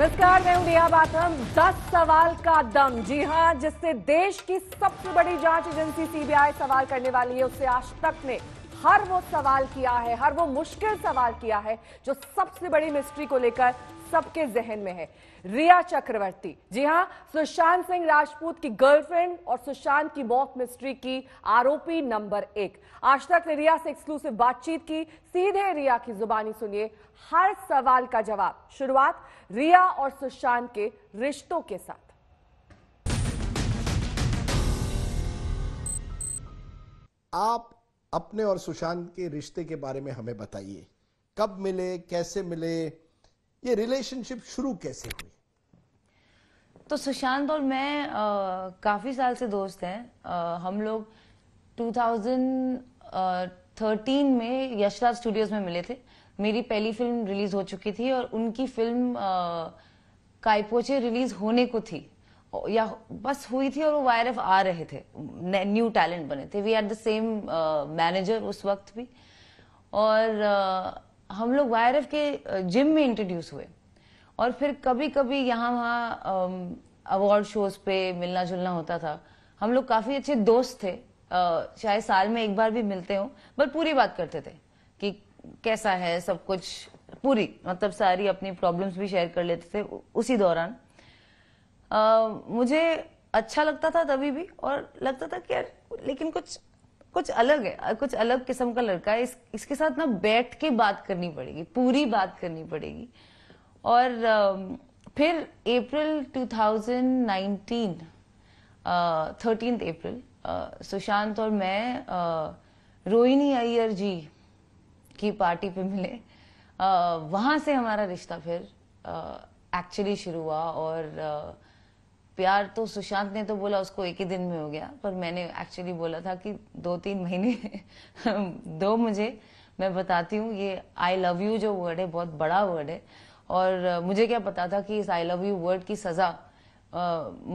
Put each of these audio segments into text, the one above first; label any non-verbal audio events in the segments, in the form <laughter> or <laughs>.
नमस्कार मैं हूं बात हम दस सवाल का दम जी हां जिससे देश की सबसे बड़ी जांच एजेंसी सीबीआई सवाल करने वाली है उससे आज तक ने हर वो सवाल किया है हर वो मुश्किल सवाल किया है जो सबसे बड़ी मिस्ट्री को लेकर सबके जहन में है रिया चक्रवर्ती जी हां सुशांत सिंह राजपूत की गर्लफ्रेंड और सुशांत की मौत मिस्ट्री की आरोपी नंबर एक आज तक ने रिया से एक्सक्लूसिव बातचीत की सीधे रिया की जुबानी सुनिए हर सवाल का जवाब शुरुआत रिया और सुशांत के रिश्तों के साथ आप अपने और सुशांत के रिश्ते के बारे में हमें बताइए कब मिले कैसे मिले ये रिलेशनशिप शुरू कैसे हुई तो सुशांत और मैं काफ़ी साल से दोस्त हैं आ, हम लोग 2013 में यशराज स्टूडियोज में मिले थे मेरी पहली फिल्म रिलीज हो चुकी थी और उनकी फिल्म आ, काइपोचे रिलीज होने को थी या oh, बस हुई थी और वो वायरफ आ रहे थे न्यू टैलेंट बने थे we are the same manager उस वक्त भी और uh, हम लोग वायरफ के जिम uh, में इंट्रोड्यूस हुए और फिर कभी कभी यहाँ वहाँ अवार्ड um, शोज पे मिलना जुलना होता था हम लोग काफी अच्छे दोस्त थे uh, चाहे साल में एक बार भी मिलते हो बट पूरी बात करते थे कि कैसा है सब कुछ पूरी मतलब सारी अपनी प्रॉब्लम्स भी शेयर कर लेते थे उसी दौरान मुझे अच्छा लगता था तभी भी और लगता था कि यार लेकिन कुछ कुछ अलग है कुछ अलग किस्म का लड़का है इस, इसके साथ ना बैठ के बात करनी पड़ेगी पूरी बात करनी पड़ेगी और फिर अप्रैल 2019 नाइनटीन अप्रैल सुशांत और मैं रोहिणी अय्यर जी की पार्टी पे मिले वहां से हमारा रिश्ता फिर एक्चुअली शुरू हुआ और प्यार तो सुशांत ने तो बोला उसको एक ही दिन में हो गया पर मैंने एक्चुअली बोला था कि दो तीन महीने <laughs> दो मुझे मैं बताती हूँ ये आई लव यू जो वर्ड है बहुत बड़ा वर्ड है और मुझे क्या पता था कि इस आई लव यू वर्ड की सजा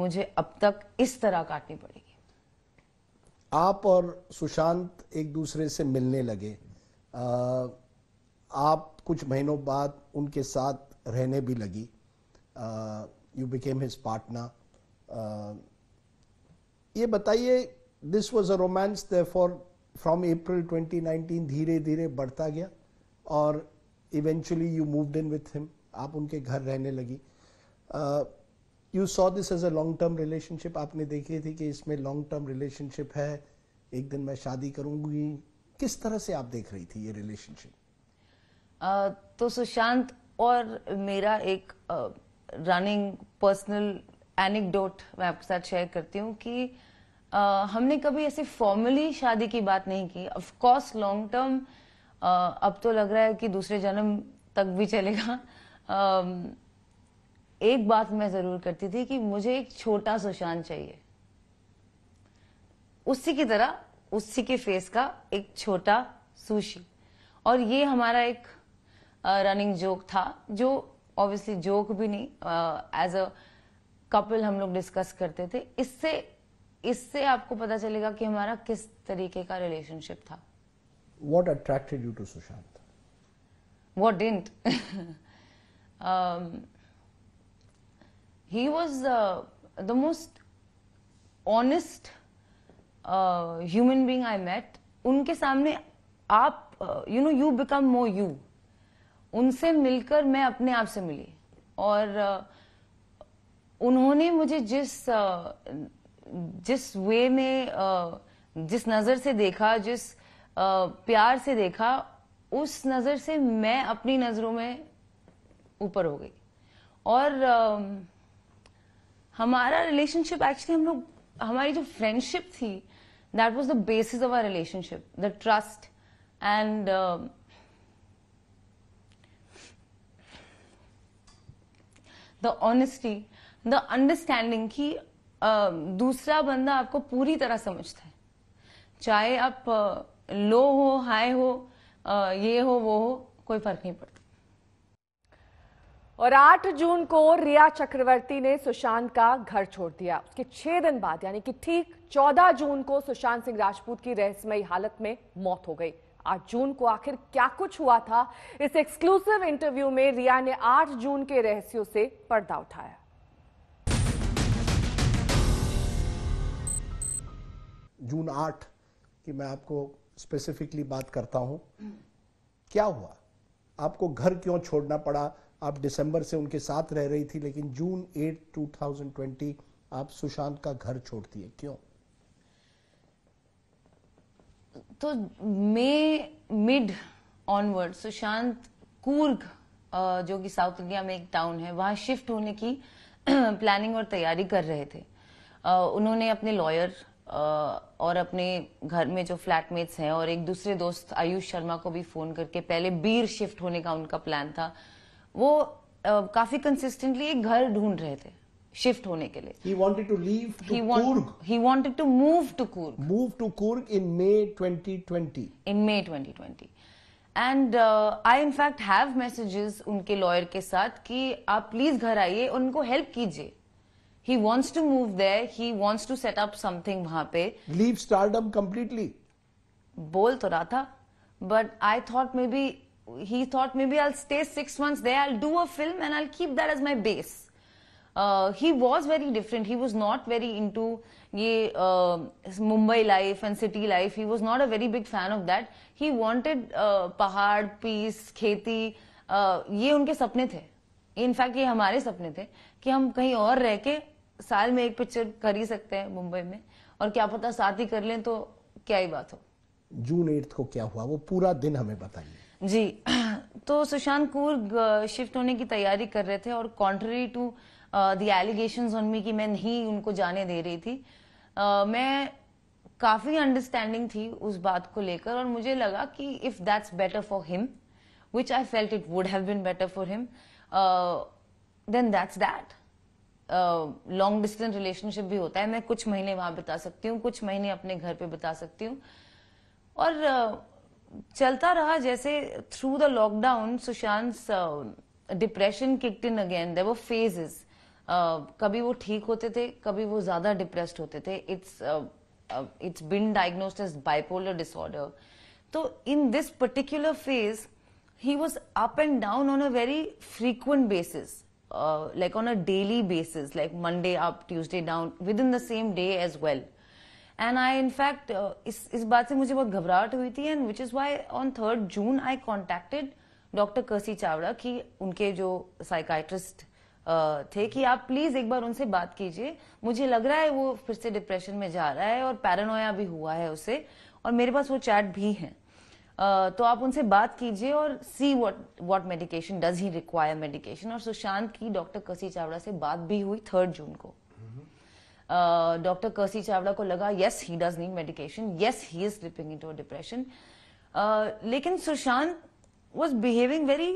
मुझे अब तक इस तरह काटनी पड़ेगी आप और सुशांत एक दूसरे से मिलने लगे आप कुछ महीनों बाद उनके साथ रहने भी लगी यू बिकेम हिज पार्टनर ये बताइए this was a romance for from April 2019 धीरे धीरे बढ़ता गया और eventually you moved in with him आप उनके घर रहने लगी you saw this as a long term relationship आपने देखी थी कि इसमें लॉन्ग टर्म रिलेशनशिप है एक दिन मैं शादी करूंगी किस तरह से आप देख रही थी ये रिलेशनशिप तो सुशांत और मेरा एक रनिंग पर्सनल एनिकडोट मैं आपके साथ शेयर करती हूँ कि आ, हमने कभी ऐसे फॉर्मली शादी की बात नहीं की ऑफ कोर्स लॉन्ग टर्म अब तो लग रहा है कि दूसरे जन्म तक भी चलेगा आ, एक बात मैं जरूर करती थी कि मुझे एक छोटा सुशांत चाहिए उसी की तरह उसी के फेस का एक छोटा सुशी और ये हमारा एक रनिंग जोक था जो ऑब्वियसली जोक भी नहीं एज अ कपिल हम लोग डिस्कस करते थे इससे इससे आपको पता चलेगा कि हमारा किस तरीके का रिलेशनशिप था what attracted you to Sushant what didn't he was the most honest human being I met उनके सामने आप you know you become more you उनसे मिलकर मैं अपने आप से मिली और uh, उन्होंने मुझे जिस जिस वे में जिस नज़र से देखा जिस प्यार से देखा उस नज़र से मैं अपनी नज़रों में ऊपर हो गई और हमारा रिलेशनशिप एक्चुअली हम लोग हमारी जो फ्रेंडशिप थी that was the basis of our relationship the trust and the honesty the understanding की दूसरा बंदा आपको पूरी तरह समझता है चाहे आप लो हो हाई हो ये हो वो हो कोई फर्क नहीं पड़ता और 8 जून को रिया चक्रवर्ती ने सुशांत का घर छोड़ दिया उसके छह दिन बाद यानी कि ठीक 14 जून को सुशांत सिंह राजपूत की रहस्यमयी हालत में मौत हो गई 8 जून को आखिर क्या कुछ हुआ था इस एक्सक्लूसिव इंटरव्यू में रिया ने 8 जून के रहस्यों से पर्दा उठाया जून आठ की मैं आपको स्पेसिफिकली बात करता हूं क्या हुआ आपको घर क्यों छोड़ना पड़ा आप दिसंबर से उनके साथ रह रही थी लेकिन June eight two thousand twenty आप सुशांत का घर छोड़ती है क्यों तो May mid onward Sushant Coorg जो कि साउथ इंडिया में एक टाउन है वहां शिफ्ट होने की प्लानिंग <clears throat> और तैयारी कर रहे थे उन्होंने अपने लॉयर और अपने घर में जो फ्लैटमेट्स हैं और एक दूसरे दोस्त आयुष शर्मा को भी फोन करके पहले बीर शिफ्ट होने का उनका प्लान था वो काफी कंसिस्टेंटली एक घर ढूंढ रहे थे शिफ्ट होने के लिए he wanted to leave he to move to Coorg move to Coorg in May 2020 in May 2020 and I in fact have messages उनके लॉयर के साथ कि आप प्लीज घर आइए उनको हेल्प कीजिए he wants to move there he wants to set up something वहां pe leave stardom completely bol to raha tha but I thought maybe he thought maybe I'll stay 6 months there I'll do a film and I'll keep that as my base uh, he was very different he was not very into ye uh, Mumbai life and city life he was not a very big fan of that he wanted uh, Pahad, peace kheti. uh, ये उनके सपने थे in fact ये हमारे सपने थे कि हम कहीं और रह के साल में एक पिक्चर कर ही सकते हैं मुंबई में और क्या पता साथ ही कर लें तो क्या ही बात हो जून एट को क्या हुआ वो पूरा दिन हमें बताइए जी <clears throat> तो सुशांत कूर शिफ्ट होने की तैयारी कर रहे थे और contrary to the allegation on me कि मैं नहीं उनको जाने दे रही थी uh, मैं काफ़ी अंडरस्टैंडिंग थी उस बात को लेकर और मुझे लगा कि if that's better for him which I felt it would have been better for him then that's that long distance relationship भी होता है मैं कुछ महीने वहां बिता सकती हूँ कुछ महीने अपने घर पे बिता सकती हूँ और uh, चलता रहा जैसे through the lockdown Sushant depression kicked in again there वो फेजेस कभी वो ठीक होते थे कभी वो ज्यादा डिप्रेस्ड होते थे it's it's been diagnosed as bipolar disorder तो in this particular phase he was up and down on a very frequent basis like uh, like on a daily basis, like Monday up, Tuesday down, within the same day as well. And I in fact इस इस बात से मुझे बहुत घबराहट हुई थी and which is why on third June I contacted doctor Kersi Chavda कि उनके जो साइकाइट्रिस्ट uh, थे कि आप प्लीज़ एक बार उनसे बात कीजिए मुझे लग रहा है वो फिर से डिप्रेशन में जा रहा है और पैरानोया भी हुआ है उसे और मेरे पास वो चैट भी हैं तो आप उनसे बात कीजिए और see what what medication does he require medication और सुशांत की डॉक्टर कसी चावड़ा से बात भी हुई थर्ड जून को डॉक्टर कसी चावड़ा को लगा yes he does need medication yes he is slipping into depression लेकिन Sushant was behaving very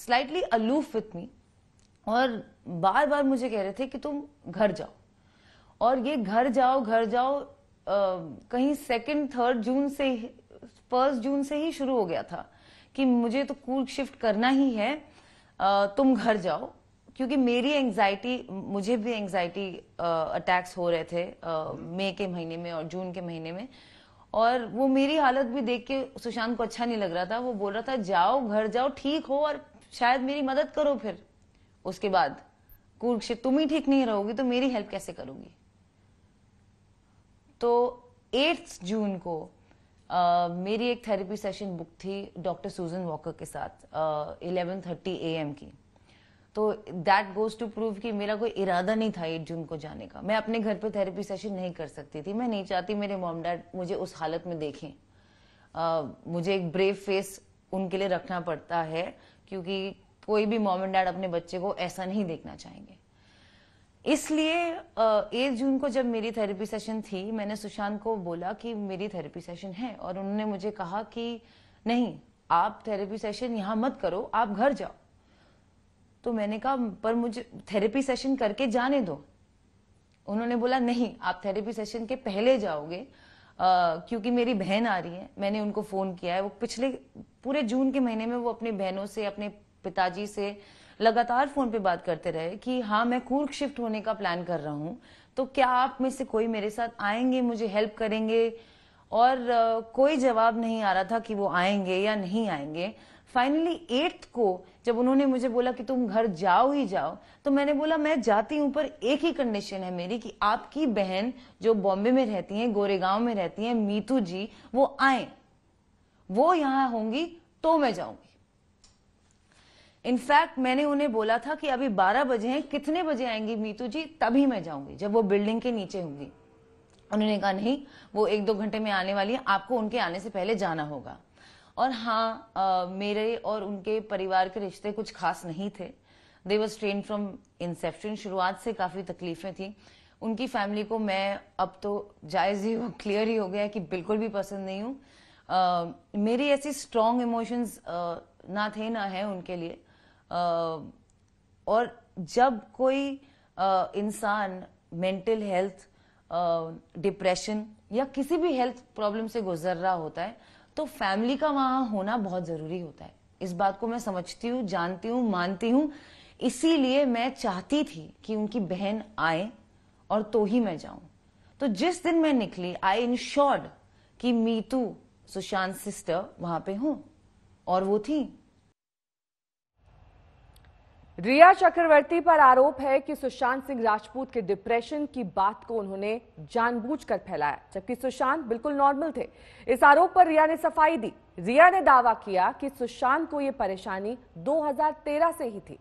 slightly aloof with me और बार बार मुझे कह रहे थे कि तुम घर जाओ और ये घर जाओ घर जाओ uh, कहीं सेकेंड थर्ड जून से फर्स्ट जून से ही शुरू हो गया था कि मुझे तो कूल शिफ्ट करना ही है तुम घर जाओ क्योंकि मेरी एंजाइटी मुझे भी एंग्जाइटी अटैक्स हो रहे थे मई के महीने में और जून के महीने में और वो मेरी हालत भी देख के सुशांत को अच्छा नहीं लग रहा था वो बोल रहा था जाओ घर जाओ ठीक हो और शायद मेरी मदद करो फिर उसके बाद कुरुक्षेत्र तुम ही ठीक नहीं रहोगी तो मेरी हेल्प कैसे करोगी तो एट्थ जून को मेरी एक थेरेपी सेशन बुक थी डॉक्टर सूजन वॉकर के साथ इलेवन थर्टी ए एम की तो दैट गोज टू प्रूव कि मेरा कोई इरादा नहीं था एट जून को जाने का मैं अपने घर पे थेरेपी सेशन नहीं कर सकती थी मैं नहीं चाहती मेरे मॉम डैड मुझे उस हालत में देखें uh, मुझे एक ब्रेव फेस उनके लिए रखना पड़ता है क्योंकि कोई भी मॉम एंड डैड अपने बच्चे को ऐसा नहीं देखना चाहेंगे इसलिए एक जून को जब मेरी थेरेपी सेशन थी मैंने सुशांत को बोला कि मेरी थेरेपी सेशन है और उन्होंने मुझे कहा कि नहीं आप थेरेपी सेशन यहाँ मत करो आप घर जाओ तो मैंने कहा पर मुझे थेरेपी सेशन करके जाने दो उन्होंने बोला नहीं आप थेरेपी सेशन के पहले जाओगे क्योंकि मेरी बहन आ रही है मैंने उनको फ़ोन किया है वो पिछले पूरे जून के महीने में वो अपनी बहनों से अपने पिताजी से लगातार फोन पे बात करते रहे कि हाँ मैं कूर्क शिफ्ट होने का प्लान कर रहा हूँ तो क्या आप में से कोई मेरे साथ आएंगे मुझे हेल्प करेंगे और कोई जवाब नहीं आ रहा था कि वो आएंगे या नहीं आएंगे फाइनली एट्थ को जब उन्होंने मुझे बोला कि तुम घर जाओ ही जाओ तो मैंने बोला मैं जाती हूँ पर एक ही कंडीशन है मेरी कि आपकी बहन जो बॉम्बे में रहती है गोरेगांव में रहती है मीतू जी वो आए वो यहां होंगी तो मैं जाऊंगी इनफैक्ट मैंने उन्हें बोला था कि अभी 12 बजे हैं कितने बजे आएंगी मीतू जी तभी मैं जाऊंगी जब वो बिल्डिंग के नीचे होंगी उन्होंने कहा नहीं वो एक दो घंटे में आने वाली है आपको उनके आने से पहले जाना होगा और हाँ आ, मेरे और उनके परिवार के रिश्ते कुछ खास नहीं थे they was train from inception शुरुआत से काफ़ी तकलीफें थी उनकी फैमिली को मैं अब तो जायज़ ही क्लियर ही हो गया कि बिल्कुल भी पसंद नहीं हूँ मेरी ऐसी स्ट्रॉन्ग इमोशंस ना थे ना है उनके लिए और जब कोई इंसान मेंटल हेल्थ डिप्रेशन या किसी भी हेल्थ प्रॉब्लम से गुजर रहा होता है तो फैमिली का वहां होना बहुत जरूरी होता है इस बात को मैं समझती हूँ जानती हूँ मानती हूँ इसीलिए मैं चाहती थी कि उनकी बहन आए और तो ही मैं जाऊं तो जिस दिन मैं निकली आई इंश्योर्ड कि मीतू सुशांत सिस्टर वहां पे हूं और वो थी रिया चक्रवर्ती पर आरोप है कि सुशांत सिंह राजपूत के डिप्रेशन की बात को उन्होंने जानबूझकर फैलाया जबकि सुशांत बिल्कुल नॉर्मल थे इस आरोप पर रिया ने सफाई दी रिया ने दावा किया कि सुशांत को यह परेशानी 2013 से ही थी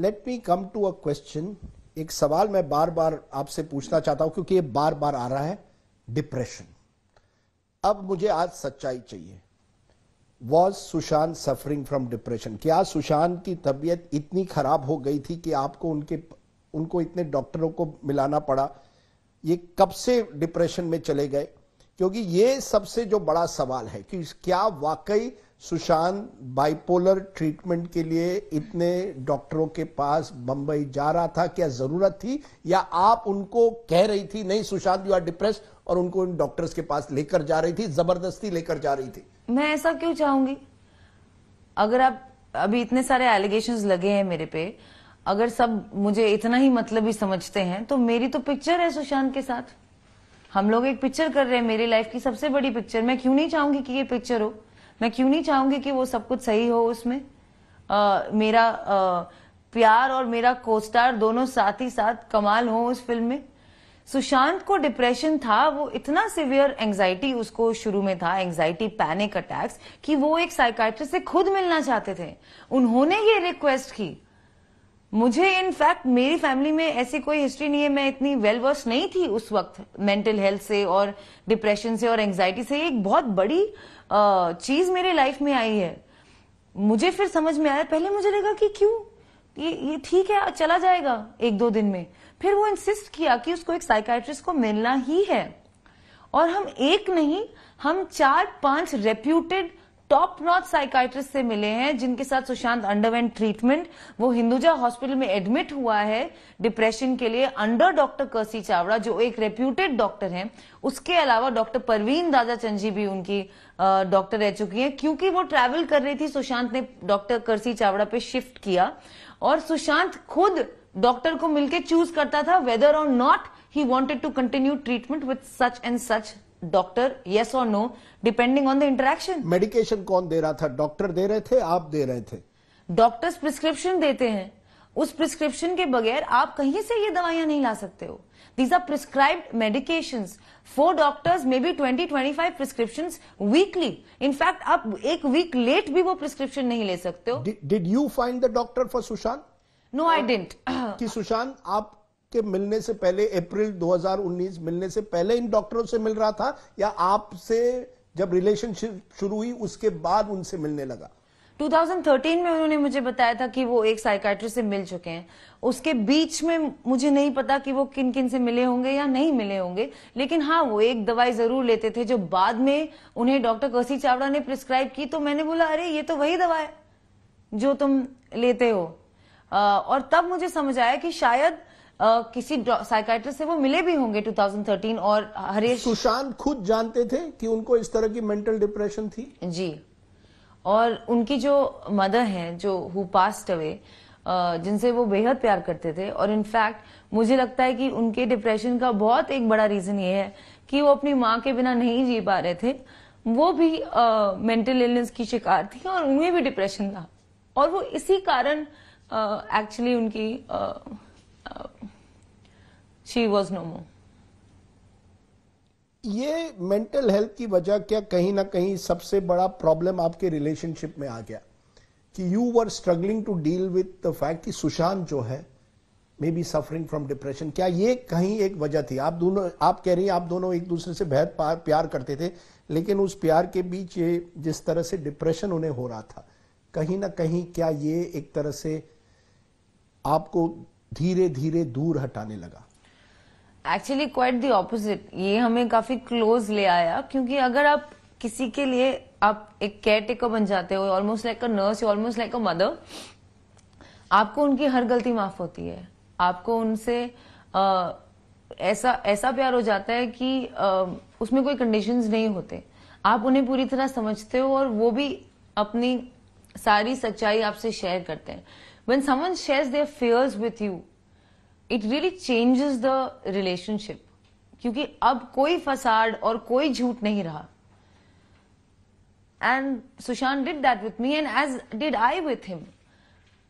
let me come to a question एक सवाल मैं बार बार आपसे पूछना चाहता हूं क्योंकि ये बार बार आ रहा है डिप्रेशन अब मुझे आज सच्चाई चाहिए was Sushant suffering from depression क्या सुशांत की तबीयत इतनी खराब हो गई थी कि आपको उनके उनको इतने डॉक्टरों को मिलाना पड़ा ये कब से डिप्रेशन में चले गए क्योंकि ये सबसे जो बड़ा सवाल है कि क्या वाकई सुशांत बाइपोलर ट्रीटमेंट के लिए इतने डॉक्टरों के पास बंबई जा रहा था क्या जरूरत थी या आप उनको कह रही थी नहीं सुशांत यू आर डिप्रेस और उनको इन डॉक्टर्स के पास लेकर जा रही थी जबरदस्ती लेकर जा रही थी मैं ऐसा क्यों चाहूंगी अगर आप अभी इतने सारे एलिगेशन लगे हैं मेरे पे अगर सब मुझे इतना ही मतलब ही समझते हैं तो मेरी तो पिक्चर है सुशांत के साथ हम लोग एक पिक्चर कर रहे हैं मेरी लाइफ की सबसे बड़ी पिक्चर मैं क्यों नहीं चाहूंगी कि ये पिक्चर हो मैं क्यों नहीं चाहूंगी कि वो सब कुछ सही हो उसमें आ, मेरा आ, प्यार और मेरा कोस्टार दोनों साथ ही साथ कमाल हो उस फिल्म में सुशांत को डिप्रेशन था वो इतना सिवियर एंजाइटी उसको शुरू में था एंजाइटी पैनिक अटैक्स कि वो एक साइकाट्रिस्ट से खुद मिलना चाहते थे उन्होंने ये रिक्वेस्ट की मुझे इनफैक्ट मेरी फैमिली में ऐसी कोई हिस्ट्री नहीं है मैं इतनी वेल वर्स नहीं थी उस वक्त मेंटल हेल्थ से और डिप्रेशन से और एंग्जाइटी से एक बहुत बड़ी चीज मेरे लाइफ में आई है मुझे फिर समझ में आया पहले मुझे लगा कि क्यों ये ये ठीक है चला जाएगा एक दो दिन में फिर वो इंसिस्ट किया कि उसको एक साइकाट्रिस्ट को मिलना ही है और हम एक नहीं हम चार पांच रेप्यूटेड टॉप नॉट साइकाइट्रिस्ट से मिले हैं जिनके साथ सुशांत अंडरवेंट ट्रीटमेंट वो हिंदुजा हॉस्पिटल में एडमिट हुआ है डिप्रेशन के लिए अंडर डॉक्टर करसी चावड़ा जो एक रेप्यूटेड डॉक्टर हैं उसके अलावा डॉक्टर परवीन दादा चंजी जी भी उनकी डॉक्टर रह चुकी हैं क्योंकि वो ट्रैवल कर रही थी सुशांत ने डॉक्टर करसी चावड़ा पे शिफ्ट किया और सुशांत खुद डॉक्टर को मिलकर चूज करता था वेदर और not he wanted to continue treatment with such and such doctor yes और no depending on the interaction medication कौन दे रहा था डॉक्टर दे रहे थे आप दे रहे थे डॉक्टर्स प्रिस्क्रिप्शन देते हैं उस प्रिस्क्रिप्शन के बगैर आप कहीं से ये दवाइयां नहीं ला सकते हो these are prescribe medication four doctors may be twenty twenty five prescription weekly in fact आप एक वीक लेट भी वो प्रिस्क्रिप्शन नहीं ले सकते हो did you find the doctor for Sushant no I didn't कि सुशांत आप के मिलने से पहले अप्रैल 2019 मिलने से पहले इन डॉक्टरों से मिल रहा था या आपसे जब रिलेशनशिप शुरू हुई उसके बाद उनसे मिलने लगा 2013 में उन्होंने मुझे बताया था कि वो एक साइकाट्रिस्ट से मिल चुके हैं उसके बीच में मुझे नहीं पता कि वो किन किन से मिले होंगे या नहीं मिले होंगे लेकिन हाँ वो एक दवाई जरूर लेते थे जो बाद में उन्हें डॉक्टर कसी चावड़ा ने प्रिस्क्राइब की तो मैंने बोला अरे ये तो वही दवा है जो तुम लेते हो और तब मुझे समझ आया कि शायद Uh, किसी साइकाइट्रिस्ट से वो मिले भी होंगे 2013 और हरीश सुशांत खुद जानते थे कि उनको इस तरह की मेंटल डिप्रेशन थी जी और उनकी जो मदर हैं जो हु पास्ट अवे जिनसे वो बेहद प्यार करते थे और इनफैक्ट मुझे लगता है कि उनके डिप्रेशन का बहुत एक बड़ा रीजन ये है कि वो अपनी माँ के बिना नहीं जी पा रहे थे वो भी मेंटल uh, इलनेस की शिकार थी और उन्हें भी डिप्रेशन था और वो इसी कारण uh, एक्चुअली uh, उनकी शी वॉज नो ये मेंटल हेल्थ की वजह क्या कहीं ना कहीं सबसे बड़ा प्रॉब्लम आपके रिलेशनशिप में आ गया कि you were struggling to deal with the fact कि सुशांत जो है may be suffering from depression क्या ये कहीं एक वजह थी आप दोनों आप कह रही हैं आप दोनों एक दूसरे से बेहद प्यार करते थे लेकिन उस प्यार के बीच ये जिस तरह से डिप्रेशन उन्हें हो रहा था कहीं ना कहीं क्या ये एक तरह से आपको धीरे धीरे दूर हटाने लगा एक्चुअली क्वाइट दी ऑपोजिट ये हमें काफी क्लोज ले आया क्योंकि अगर आप किसी के लिए आप एक केयर टेकर बन जाते हो almost like a nurse almost like a mother आपको उनकी हर गलती माफ होती है आपको उनसे ऐसा ऐसा प्यार हो जाता है कि आ, उसमें कोई कंडीशंस नहीं होते आप उन्हें पूरी तरह समझते हो और वो भी अपनी सारी सच्चाई आपसे शेयर करते हैं when someone shares their fears with you it really changes the relationship क्योंकि अब कोई फसाड और कोई झूठ नहीं रहा and Sushant did that with me and as did I with him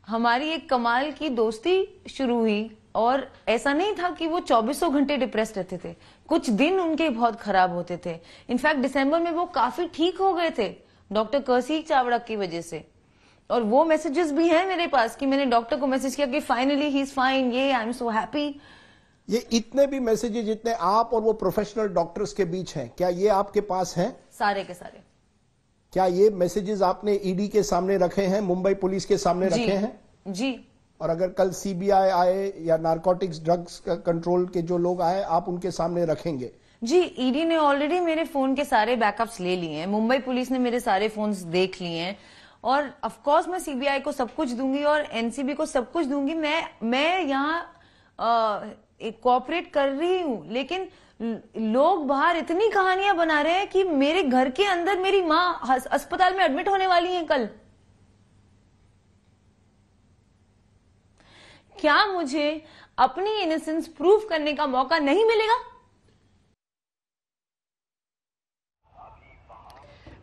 हमारी एक कमाल की दोस्ती शुरू हुई और ऐसा नहीं था कि वो चौबीसों घंटे डिप्रेस रहते थे कुछ दिन उनके बहुत खराब होते थे इनफैक्ट दिसंबर में वो काफी ठीक हो गए थे डॉक्टर करसी चावड़ा की वजह से और वो मैसेजेस भी हैं मेरे पास कि मैंने डॉक्टर को मैसेज किया कि फाइनली ही इज फाइन ये आई एम सो हैप्पी ये इतने भी मैसेजेस जितने आप और वो प्रोफेशनल डॉक्टर्स के बीच हैं क्या ये आपके पास हैं सारे के सारे क्या ये मैसेजेस आपने ईडी e के सामने रखे हैं मुंबई पुलिस के सामने जी, रखे हैं जी और अगर कल सीबीआई आए या नारकोटिक्स ड्रग्स कंट्रोल के जो लोग आए आप उनके सामने रखेंगे जी ईडी e ने ऑलरेडी मेरे फोन के सारे बैकअप्स ले लिए हैं मुंबई पुलिस ने मेरे सारे फोन्स देख लिए हैं और ऑफ कोर्स मैं सीबीआई को सब कुछ दूंगी और एनसीबी को सब कुछ दूंगी मैं मैं यहाँ कोऑपरेट कर रही हूँ लेकिन लोग बाहर इतनी कहानियां बना रहे हैं कि मेरे घर के अंदर मेरी माँ अस्पताल में एडमिट होने वाली है कल क्या मुझे अपनी इनोसेंस प्रूफ करने का मौका नहीं मिलेगा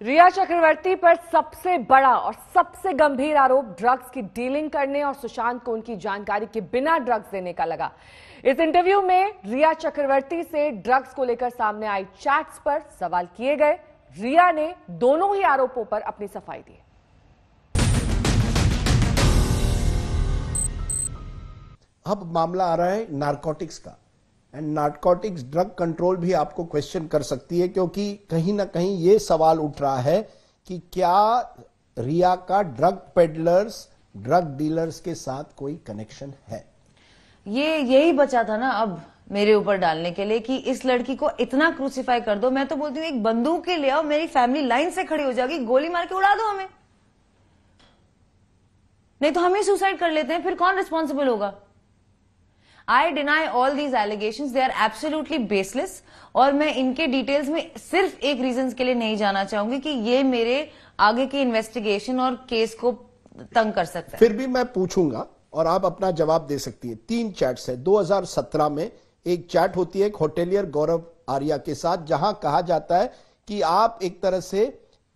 रिया चक्रवर्ती पर सबसे बड़ा और सबसे गंभीर आरोप ड्रग्स की डीलिंग करने और सुशांत को उनकी जानकारी के बिना ड्रग्स देने का लगा इस इंटरव्यू में रिया चक्रवर्ती से ड्रग्स को लेकर सामने आई चैट्स पर सवाल किए गए रिया ने दोनों ही आरोपों पर अपनी सफाई दी अब मामला आ रहा है नारकोटिक्स का एंड नार्कोटिक्स ड्रग कंट्रोल भी आपको क्वेश्चन कर सकती है क्योंकि कहीं ना कहीं ये सवाल उठ रहा है कि क्या रिया का ड्रग पेडलर्स ड्रग डीलर्स के साथ कोई कनेक्शन है ये यही बचा था ना अब मेरे ऊपर डालने के लिए कि इस लड़की को इतना क्रूसीफाई कर दो मैं तो बोलती हूँ एक बंदूक के ले आओ मेरी फैमिली लाइन से खड़ी हो जाएगी गोली मार के उड़ा दो हमें नहीं तो हम ही सुसाइड कर लेते हैं फिर कौन रिस्पॉन्सिबल होगा I deny all these allegation they are absolutely baseless और मैं इनके डिटेल्स में सिर्फ एक रीजन के लिए नहीं जाना चाहूंगी कि ये मेरे आगे की इन्वेस्टिगेशन और केस को तंग कर सकता है फिर भी मैं पूछूंगा और आप अपना जवाब दे सकती है तीन चैट्स है 2017 में एक चैट होती है एक होटेलियर गौरव आर्या के साथ जहां कहा जाता है कि आप एक तरह से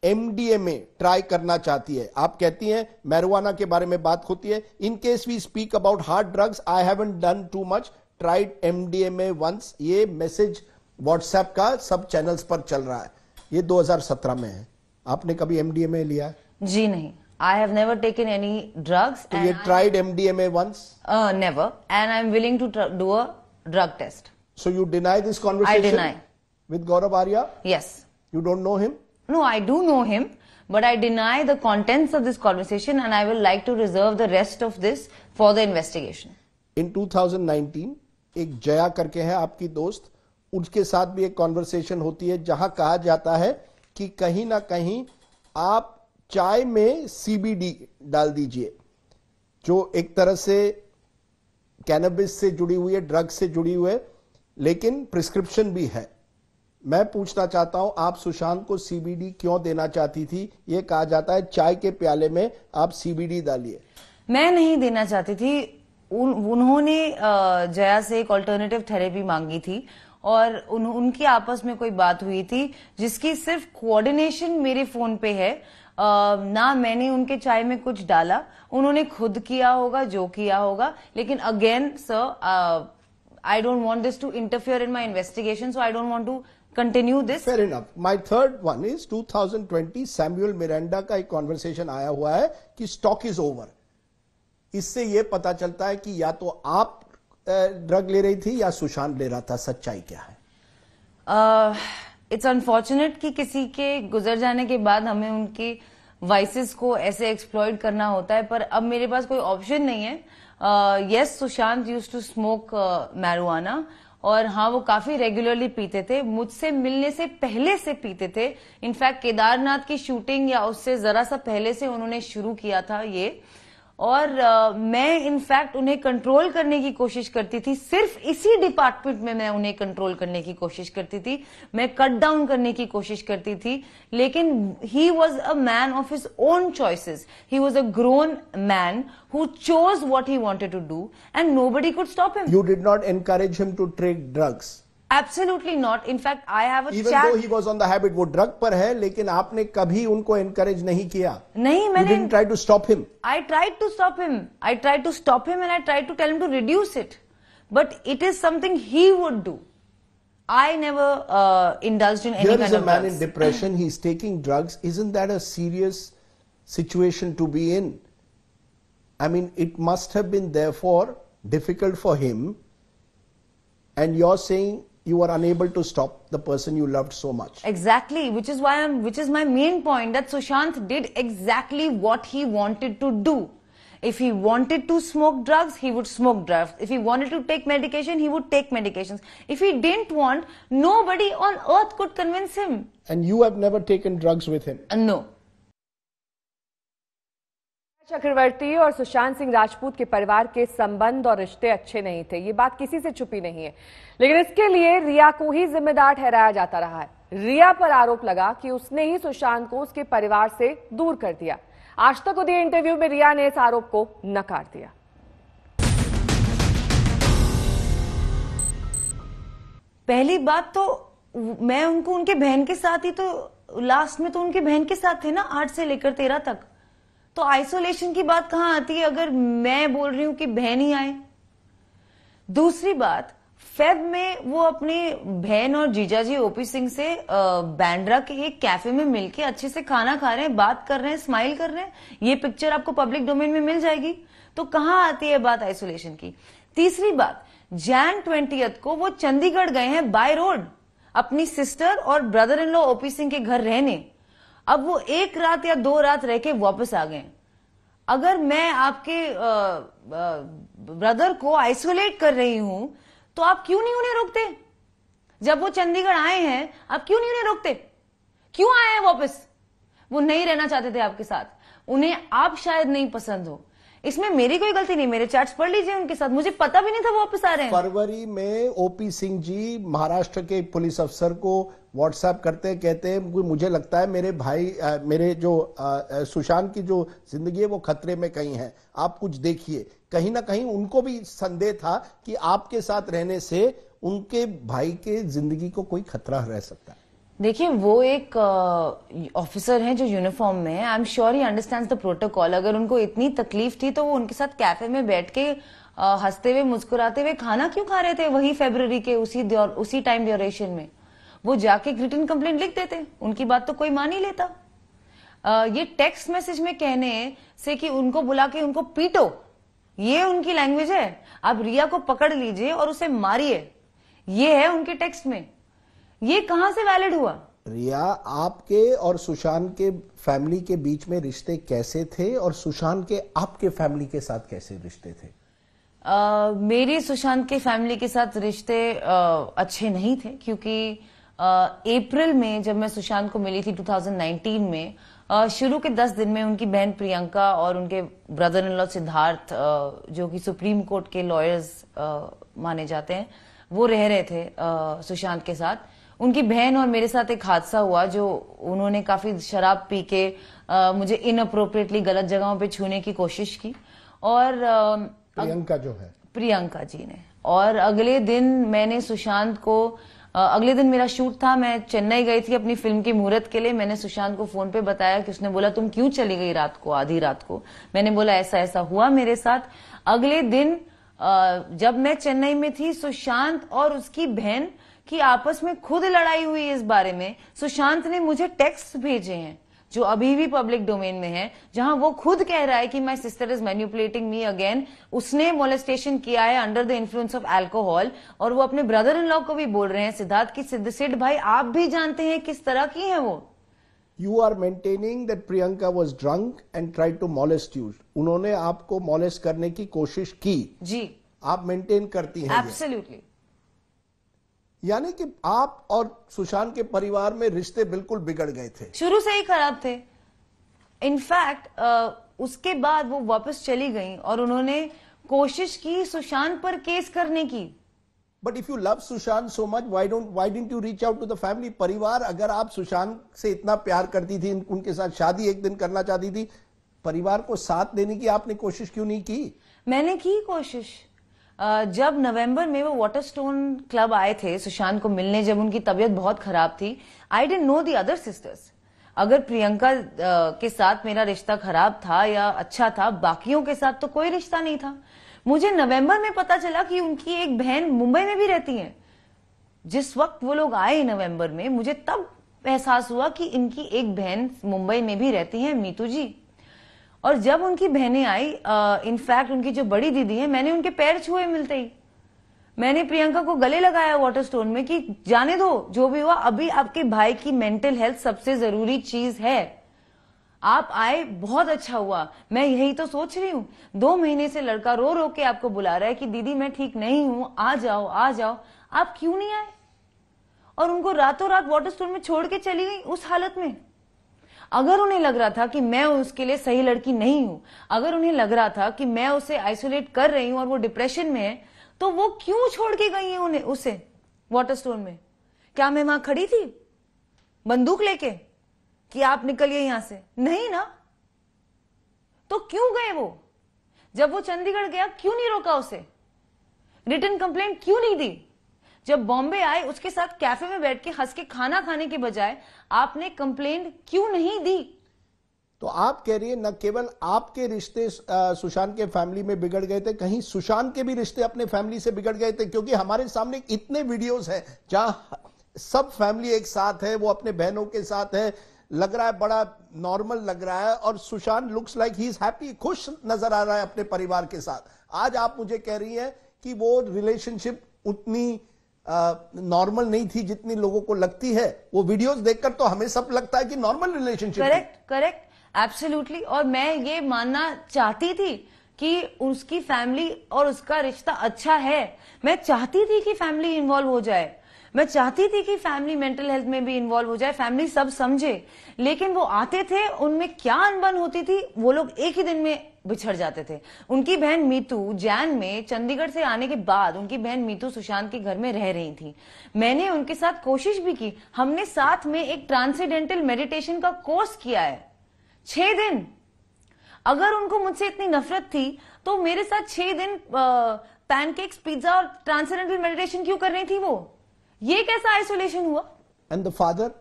एमडीएमए ट्राई करना चाहती है आप कहती हैं मैरुआना के बारे में बात होती है in case we speak about hard drugs I haven't done too much tried MDMA once ये मैसेज व्हाट्सएप का सब चैनल्स पर चल रहा है ये 2017 में है आपने कभी एमडीएमए लिया जी नहीं I have never taken any drugs. So and you tried MDMA once? Uh, never. And I'm willing to do a drug test. So you deny this conversation? I deny. With Gaurav Arya? Yes. You don't know him? No, I do know him, but I deny the contents of this conversation and I will like to reserve the rest of this for the investigation. In 2019, एक जया करके है आपकी दोस्त उसके साथ भी एक conversation होती है जहां कहा जाता है कि कहीं ना कहीं आप चाय में सीबीडी डाल दीजिए जो एक तरह से कैनबिस से जुड़ी हुई है ड्रग से जुड़ी हुई है लेकिन प्रिस्क्रिप्शन भी है मैं पूछना चाहता हूं आप सुशांत को सीबीडी क्यों देना चाहती थी ये कहा जाता है चाय के प्याले में आप सीबीडी डालिए मैं नहीं देना चाहती थी उन्होंने जया से एक ऑल्टरनेटिव थेरेपी मांगी थी और उन, उनकी आपस में कोई बात हुई थी जिसकी सिर्फ कोऑर्डिनेशन मेरे फोन पे है ना मैंने उनके चाय में कुछ डाला उन्होंने खुद किया होगा जो किया होगा लेकिन again sir I don't want this to interfere in my investigation so I don't want to continue this fair enough my third one is 2020 Samuel Miranda का एक कॉन्वर्सेशन आया हुआ है कि स्टॉक इज ओवर इससे यह पता चलता है कि या तो आप ड्रग ले रही थी या सुशांत ले रहा था सच्चाई क्या है इट्स uh, अनफॉर्चुनेट कि किसी के गुजर जाने के बाद हमें उनकी वाइसेस को ऐसे एक्सप्लॉयड करना होता है पर अब मेरे पास कोई ऑप्शन नहीं है yes Sushant use to smoke marijuana और हाँ वो काफी रेगुलरली पीते थे मुझसे मिलने से पहले से पीते थे इनफैक्ट केदारनाथ की शूटिंग या उससे जरा सा पहले से उन्होंने शुरू किया था ये और आ, मैं इनफैक्ट उन्हें कंट्रोल करने की कोशिश करती थी सिर्फ इसी डिपार्टमेंट में मैं उन्हें कंट्रोल करने की कोशिश करती थी मैं कट डाउन करने की कोशिश करती थी लेकिन he was a man of his own choices he was a grown man who chose what he wanted to do and nobody could stop him you did not encourage him to take drugs Absolutely not. In fact, I have a Even chat. though he was on the habit, वो drug पर है, लेकिन आपने कभी उनको encourage नहीं किया. नहीं मैंने. You didn't try to stop him. I tried to stop him. I tried to stop him and I tried to tell him to reduce it. But it is something he would do. I never uh, indulged in any Here kind of drugs. Here is a man in depression. <clears throat> He's taking drugs. Isn't that a serious situation to be in? I mean, it must have been therefore difficult for him. And you're saying you are unable to stop the person you loved so much. Exactly, which is why I'm, which is my main point that Sushant did exactly what he wanted to do. If he wanted to smoke drugs, he would smoke drugs. If he wanted to take medication, he would take medications. If he didn't want, nobody on earth could convince him. And you have never taken drugs with him? Uh, no. चक्रवर्ती और सुशांत सिंह राजपूत के परिवार के संबंध और रिश्ते अच्छे नहीं थे ये बात किसी से छुपी नहीं है लेकिन इसके लिए रिया को ही जिम्मेदार ठहराया जाता रहा है रिया पर आरोप लगा कि उसने ही सुशांत को उसके परिवार से दूर कर दिया आज तक दिए इंटरव्यू में रिया ने इस आरोप को नकार दिया पहली बात तो मैं उनको उनके बहन के साथ ही तो लास्ट में तो उनके बहन के साथ थे ना आठ से लेकर तेरह तक तो आइसोलेशन की बात कहां आती है अगर मैं बोल रही हूं कि बहन ही आए दूसरी बात फेब में वो अपने बहन और जीजाजी ओपी सिंह से बैंड्रा के एक कैफे में मिलके अच्छे से खाना खा रहे हैं बात कर रहे हैं स्माइल कर रहे हैं ये पिक्चर आपको पब्लिक डोमेन में मिल जाएगी तो कहां आती है बात आइसोलेशन की तीसरी बात जैन ट्वेंटी को वो चंडीगढ़ गए हैं बाय रोड अपनी सिस्टर और brother in law OP Singh के घर रहने अब वो एक रात या दो रात रह के वापस आ गए अगर मैं आपके आ, आ, ब्रदर को आइसोलेट कर रही हूं तो आप क्यों नहीं उन्हें रोकते जब वो चंडीगढ़ आए हैं आप क्यों नहीं उन्हें रोकते क्यों आए हैं वापस वो नहीं रहना चाहते थे आपके साथ उन्हें आप शायद नहीं पसंद हो इसमें मेरी कोई गलती नहीं मेरे चार्ट पढ़ लीजिए उनके साथ मुझे पता भी नहीं था वो वापस आ रहे हैं फरवरी में ओपी सिंह जी महाराष्ट्र के पुलिस अफसर को व्हाट्सएप करते कहते हैं मुझे लगता है मेरे भाई आ, मेरे जो सुशांत की जो जिंदगी है वो खतरे में कहीं है आप कुछ देखिए कहीं ना कहीं उनको भी संदेह था कि आपके साथ रहने से उनके भाई के जिंदगी को कोई खतरा रह सकता है देखिए वो एक ऑफिसर uh, हैं जो यूनिफॉर्म में है I am sure he understand the protocol अगर उनको इतनी तकलीफ थी तो वो उनके साथ कैफे में बैठ के हंसते हुए मुस्कुराते हुए खाना क्यों खा रहे थे वही फेबर के उसी उसी टाइम ड्यूरेशन में वो जाके रिटर्न कंप्लेंट लिख देते उनकी बात तो कोई मान ही लेता आ, ये टेक्स्ट मैसेज में कहने से कि उनको बुला के उनको पीटो ये उनकी लैंग्वेज है आप रिया को पकड़ लीजिए और उसे मारिए ये है उनके टेक्स्ट में ये कहां से वैलिड हुआ रिया आपके और सुशांत के फैमिली के बीच में रिश्ते कैसे थे और सुशांत के आपके फैमिली के साथ कैसे रिश्ते थे मेरे सुशांत के फैमिली के साथ रिश्ते अच्छे नहीं थे क्योंकि अप्रैल में जब मैं सुशांत को मिली थी 2019 में शुरू के दस दिन में उनकी बहन प्रियंका और उनके ब्रदर इन लॉ सिद्धार्थ जो कि सुप्रीम कोर्ट के लॉयर्स माने जाते हैं वो रह रहे थे सुशांत के साथ उनकी बहन और मेरे साथ एक हादसा हुआ जो उन्होंने काफी शराब पी के आ, मुझे इनअप्रोप्रिएटली गलत जगहों पे छूने की कोशिश की और आ, प्रियंका जो है प्रियंका जी ने और अगले दिन मैंने सुशांत को अगले दिन मेरा शूट था मैं चेन्नई गई थी अपनी फिल्म की मुहूर्त के लिए मैंने सुशांत को फोन पे बताया कि उसने बोला तुम क्यों चली गई रात को आधी रात को मैंने बोला ऐसा ऐसा हुआ मेरे साथ अगले दिन जब मैं चेन्नई में थी सुशांत और उसकी बहन कि आपस में खुद लड़ाई हुई इस बारे में सुशांत ने मुझे टेक्स्ट भेजे हैं जो अभी भी पब्लिक डोमेन में है जहां वो खुद कह रहा है कि my sister is manipulating me again उसने मोलेस्टेशन किया है under the influence of alcohol और वो अपने ब्रदर इन लॉ को भी बोल रहे हैं सिद्धार्थ की सिद्ध सिद्ध भाई आप भी जानते हैं किस तरह की है वो you are maintaining that Priyanka was drunk and try to molest you उन्होंने आपको मॉलेस्ट करने की कोशिश की जी आप मेंटेन करती हैं एब्सोल्युटली यानी कि आप और सुशांत के परिवार में रिश्ते बिल्कुल बिगड़ गए थे शुरू से ही खराब थे इनफैक्ट उसके बाद वो वापस चली गई और उन्होंने कोशिश की सुशांत पर केस करने की but if you love Sushant so much why don't why didn't you reach out to the family परिवार अगर आप सुशांत से इतना प्यार करती थी उनके साथ शादी एक दिन करना चाहती थी परिवार को साथ देने की आपने कोशिश क्यों नहीं की मैंने की कोशिश जब नवंबर में वो वाटरस्टोन स्टोन क्लब आए थे सुशांत को मिलने जब उनकी तबीयत बहुत खराब थी I didn't know the other sisters अगर प्रियंका के साथ मेरा रिश्ता खराब था या अच्छा था बाकियों के साथ तो कोई रिश्ता नहीं था मुझे नवंबर में पता चला कि उनकी एक बहन मुंबई में भी रहती है जिस वक्त वो लोग आए नवंबर में मुझे तब एहसास हुआ कि इनकी एक बहन मुंबई में भी रहती है मीतू जी और जब उनकी बहनें आई इनफैक्ट उनकी जो बड़ी दीदी है मैंने उनके पैर छुए मिलते ही मैंने प्रियंका को गले लगाया वाटर स्टोन में कि जाने दो जो भी हुआ अभी आपके भाई की मेंटल हेल्थ सबसे जरूरी चीज है आप आए बहुत अच्छा हुआ मैं यही तो सोच रही हूं दो महीने से लड़का रो रो के आपको बुला रहा है कि दीदी मैं ठीक नहीं हूं आ जाओ आ जाओ आप क्यों नहीं आए और उनको रातों रात वाटर स्टोन में छोड़ के चली गई उस हालत में अगर उन्हें लग रहा था कि मैं उसके लिए सही लड़की नहीं हूं अगर उन्हें लग रहा था कि मैं उसे आइसोलेट कर रही हूं और वो डिप्रेशन में है तो वो क्यों छोड़ के गई है उन्हें उसे वॉटर स्टोन में क्या मैं वहां खड़ी थी बंदूक लेके कि आप निकलिए यहां से नहीं ना तो क्यों गए वो जब वो चंडीगढ़ गया क्यों नहीं रोका उसे रिटर्न कंप्लेंट क्यों नहीं दी जब बॉम्बे आए उसके साथ कैफे में बैठ के हंस के खाना खाने के बजाय आपने कंप्लेन क्यों नहीं दी तो आप कह रही है न केवल आपके रिश्ते सुशांत के फैमिली में बिगड़ गए थे कहीं सुशांत के भी रिश्ते अपने फैमिली से बिगड़ गए थे क्योंकि हमारे सामने इतने वीडियोस हैं जहां सब फैमिली एक साथ है वो अपने बहनों के साथ है लग रहा है बड़ा नॉर्मल लग रहा है और Sushant looks like he is happy खुश नजर आ रहा है अपने परिवार के साथ आज आप मुझे कह रही है कि वो रिलेशनशिप उतनी नॉर्मल नहीं थी जितनी लोगों को लगती है वो वीडियोस देखकर तो हमें सब लगता है कि normal relationship correct correct absolutely और मैं ये मानना चाहती थी कि उसकी फैमिली और उसका रिश्ता अच्छा है मैं चाहती थी कि फैमिली इन्वॉल्व हो जाए मैं चाहती थी कि फैमिली मेंटल हेल्थ में भी इन्वॉल्व हो जाए फैमिली सब समझे लेकिन वो आते थे उनमें क्या अनबन होती थी वो लोग एक ही दिन में बिछड़ जाते थे उनकी बहन मीतू जैन में चंडीगढ़ से आने के बाद उनकी बहन मीतू सुशांत के घर में रह रही थी मैंने उनके साथ कोशिश भी की हमने साथ में एक ट्रांसीडेंटल मेडिटेशन का कोर्स किया है छह दिन अगर उनको मुझसे इतनी नफरत थी तो मेरे साथ छह दिन पैनकेक्स पिज्जा और ट्रांसीडेंटल मेडिटेशन क्यों कर रही थी वो ये कैसा आइसोलेशन हुआ एंड द फादर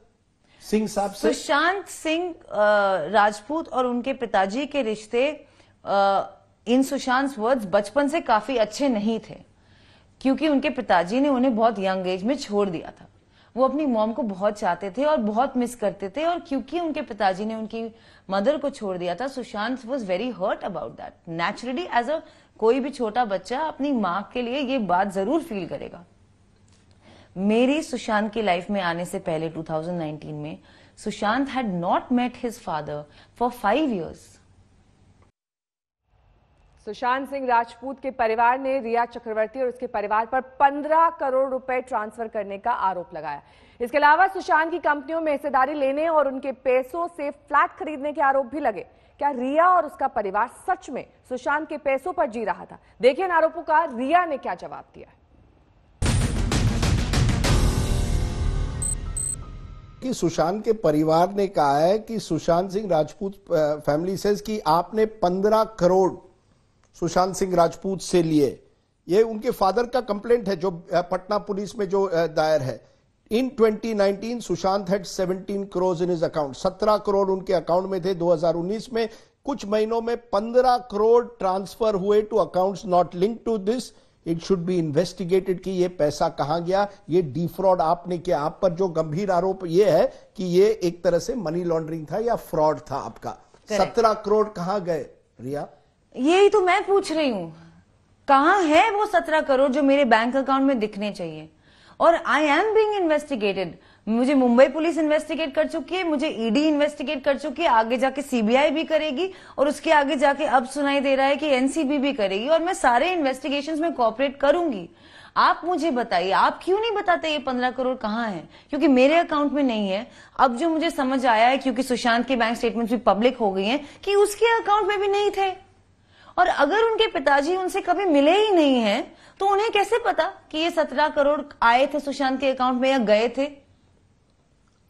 सिंह साहब सुशांत सिंह राजपूत और उनके पिताजी के रिश्ते इन सुशांत वर्ड्स बचपन से काफी अच्छे नहीं थे क्योंकि उनके पिताजी ने उन्हें बहुत यंग एज में छोड़ दिया था वो अपनी मॉम को बहुत चाहते थे और बहुत मिस करते थे और क्योंकि उनके पिताजी ने उनकी मदर को छोड़ दिया था Sushant was very hurt about that naturally as a कोई भी छोटा बच्चा अपनी माँ के लिए ये बात जरूर फील करेगा मेरी सुशांत की लाइफ में आने से पहले 2019 में Sushant had not met his father for five years Sushant Singh Rajput के परिवार ने रिया चक्रवर्ती और उसके परिवार पर 15 करोड़ रुपए ट्रांसफर करने का आरोप लगाया इसके अलावा सुशांत की कंपनियों में हिस्सेदारी लेने और उनके पैसों से फ्लैट खरीदने के आरोप भी लगे क्या रिया और उसका परिवार सच में सुशांत के पैसों पर जी रहा था देखिए इन आरोपों का रिया ने क्या जवाब दिया कि सुशांत के परिवार ने कहा है कि सुशांत सिंह राजपूत फैमिली से कि आपने पंद्रह करोड़ सुशांत सिंह राजपूत से लिए ये उनके फादर का कंप्लेंट है जो पटना पुलिस में जो दायर है in 2019 Sushant had 17 crore in his account 17 crore उनके अकाउंट में थे 2019 में कुछ महीनों में 15 करोड़ ट्रांसफर हुए to accounts not link to this it should be investigated कि ये पैसा कहां गया ये डिफ्रॉड आपने किया आप पर जो गंभीर आरोप ये है कि ये एक तरह से मनी लॉन्ड्रिंग था या फ्रॉड था आपका सत्रह करोड़ कहां गए रिया यही तो मैं पूछ रही हूं कहा है वो सत्रह करोड़ जो मेरे बैंक अकाउंट में दिखने चाहिए और आई एम बींग इन्वेस्टिगेटेड मुझे मुंबई पुलिस इन्वेस्टिगेट कर चुकी है मुझे ईडी e इन्वेस्टिगेट कर चुकी है आगे जाके सीबीआई भी करेगी और उसके आगे जाके अब सुनाई दे रहा है कि एनसीबी भी करेगी और मैं सारे इन्वेस्टिगेशन में कॉपरेट करूंगी आप मुझे बताइए आप क्यों नहीं बताते ये पंद्रह करोड़ कहाँ है क्योंकि मेरे अकाउंट में नहीं है अब जो मुझे समझ आया है क्योंकि सुशांत के बैंक स्टेटमेंट भी पब्लिक हो गई है कि उसके अकाउंट में भी नहीं थे और अगर उनके पिताजी उनसे कभी मिले ही नहीं है तो उन्हें कैसे पता कि ये सत्रह करोड़ आए थे सुशांत के अकाउंट में या गए थे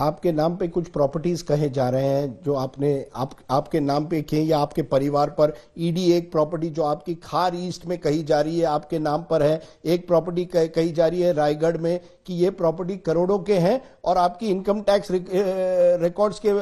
आपके नाम पे कुछ प्रॉपर्टीज कहे जा रहे हैं जो आपने आप आपके नाम पे कहे या आपके परिवार पर ईडी एक प्रॉपर्टी जो आपकी खार ईस्ट में कही जा रही है आपके नाम पर है एक प्रॉपर्टी कह, कही जा रही है रायगढ़ में कि ये प्रॉपर्टी करोड़ों के हैं और आपकी इनकम टैक्स रिकॉर्ड्स के